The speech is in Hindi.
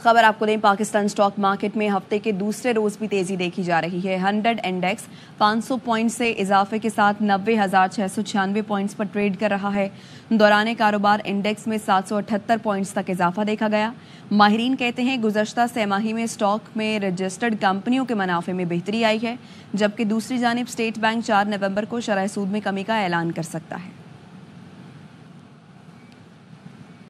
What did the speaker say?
खबर आपको दें पाकिस्तान स्टॉक मार्केट में हफ्ते के दूसरे रोज भी तेजी देखी जा रही है हंड्रेड इंडेक्स 500 पॉइंट से इजाफे के साथ नब्बे हजार छह सौ छियानवे पॉइंट्स पर ट्रेड कर रहा है दौरान कारोबार इंडेक्स में सात सौ अठहत्तर पॉइंट्स तक इजाफा देखा गया माहरीन कहते हैं गुजशत सहमाही में स्टॉक में रजिस्टर्ड कंपनियों के मुनाफे में बेहतरी आई है जबकि दूसरी जानब स्टेट बैंक चार नवम्बर को शराह सूद में कमी का ऐलान कर सकता है